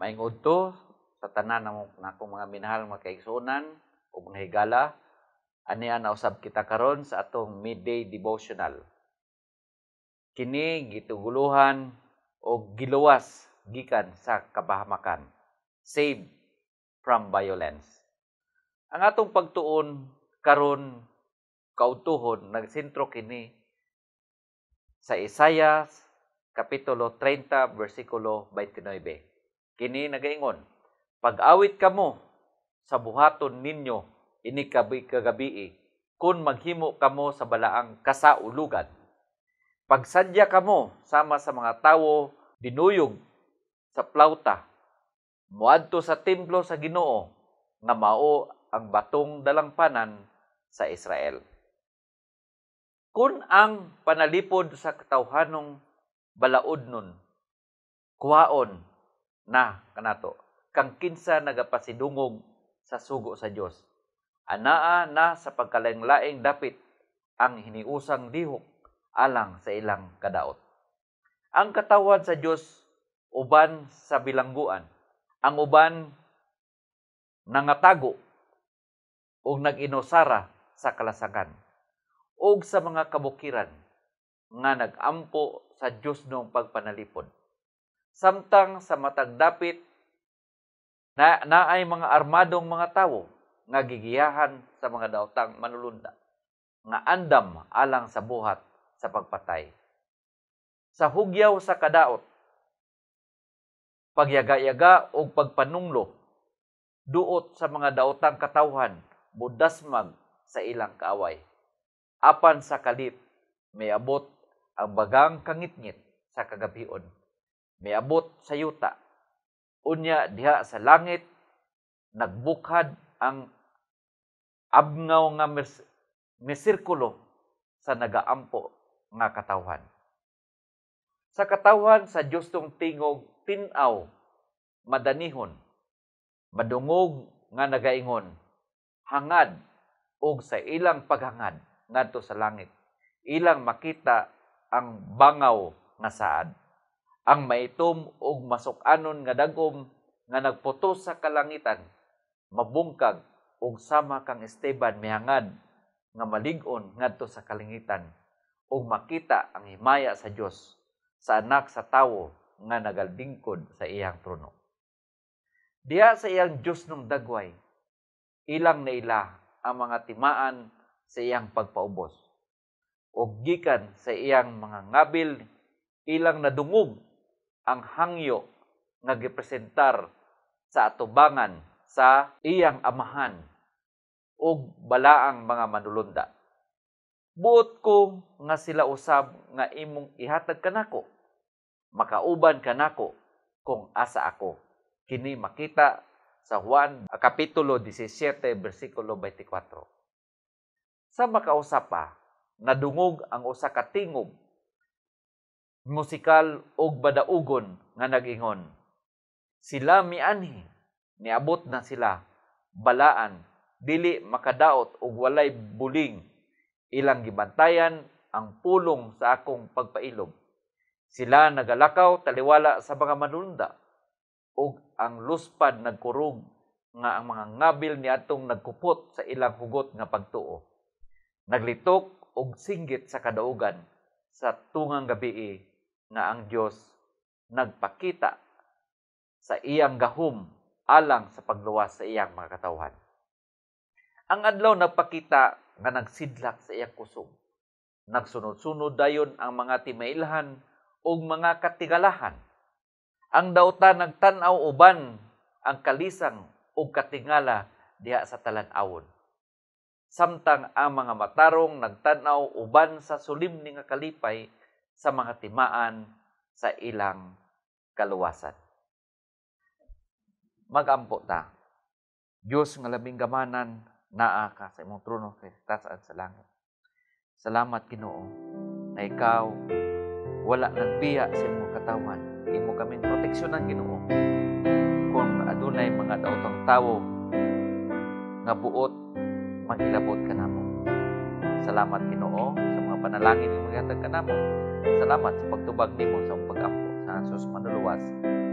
Maingod to sa tanan ng nakong mga minahal mga kaigsunan o mga higala. Aniya na usab kita karon sa atong midday devotional. Kini gituguluhan o giluwas gikan sa kabahamakan. Save from violence. Ang atong pagtuon karon kautuhon nagsentro kini sa Isayas Kapitulo 30, versikulo 29. Kini nagaingon, Pag-awit ka mo sa buhaton ninyo ini kagabi kun maghimo kamo sa balaang kasaulugan. Pagsadya kamo sama sa mga tawo dinuyog sa plauta, muadto sa templo sa Ginoo nga mao ang batong dalampanan sa Israel kun ang panalipod sa katawhanong balaod nun, kuwaon na kanato, kang kinsa nagapasidungog sa sugo sa Dios. Anaa na sa pagkalain dapit ang hiniusang lihok alang sa ilang kadaot. Ang katawan sa Dios uban sa bilangguan, ang uban nangatago o naginosara sa kalasagan o sa mga kabukiran nga nagampo sa Diyos nung pagpanalipod. Samtang sa matag dapit na ay mga armadong mga tawo nga gigiyahan sa mga daotang manulunda nga andam alang sa buhat sa pagpatay. Sa hugyaw sa kadaot, pagyaga-yaga o pagpanunglo, duot sa mga daotang katawhan, budasmag sa ilang kaaway apan sa kalip mayabot ang bagang kangitngit sa kagabion mayabot sa yuta unya diha sa langit nagbukhad ang abngaw nga mesirkulo sa nagaampo nga katawhan sa katawhan sa justong tingog tinaw madanihon madungog nga nagaingon hangad og sa ilang paghangad ngadto sa langit. Ilang makita ang bangaw nga saad. Ang maitom og masok-anon nga dagom nga nagputo sa kalangitan, mabungkag og sama kang Esteban mihangad nga malig-on ngadto sa kalangitan og makita ang himaya sa Dios sa anak sa tawo nga nagaldingkod sa iyang trono. Diya sa iyang Dios nung dagway, ilang na ila ang mga timaan sa iyang pagpaubos. O gikan sa iyang mga ngabil, ilang nadungog ang hangyo nga gipresentar sa atubangan sa iyang amahan o balaang mga manulunda. Buot ko nga sila usab nga imong ihatag kanako. Makauban kanako kung asa ako. Kini makita sa Juan Kapitulo 17, bersikulo 24 sa makausap pa nadungog ang usa ka tingog musikal og badaugon nga nagingon sila mianhi niabot na sila balaan dili makadaot og walay buling ilang gibantayan ang pulong sa akong pagpailom sila nagalakaw taliwala sa mga manunda ug ang luspad nagkurog nga ang mga ngabil ni atong nagkupot sa ilang hugot nga pagtuo naglitok og singgit sa kadaugan sa tungang gabii eh, nga ang Dios nagpakita sa iyang gahom alang sa pagluwas sa iyang mga katawhan. Ang adlaw nagpakita nga nagsidlak sa iyang kusog. Nagsunod-sunod dayon ang mga timailhan og mga katigalahan. Ang dauta nagtan-aw uban ang kalisang ug katingala diha sa talan-awon samtang ang mga matarong nagtanaw uban sa sulim ni nga kalipay sa mga timaan sa ilang kaluwasan. Magampo ta. Diyos nga labing gamanan naa ka sa imong trono kay tasan sa langit. Salamat Ginoo na ikaw wala nagbiya sa imong katawan. Imo kaming proteksyonan Ginoo kung adunay mga daotang tawo nga buot magilabot ka namo. Salamat Ginoo sa mga panalangin nga mga ka namo. Salamat sa pagtubag nimo sa pag-ampo sa Asos manuluwas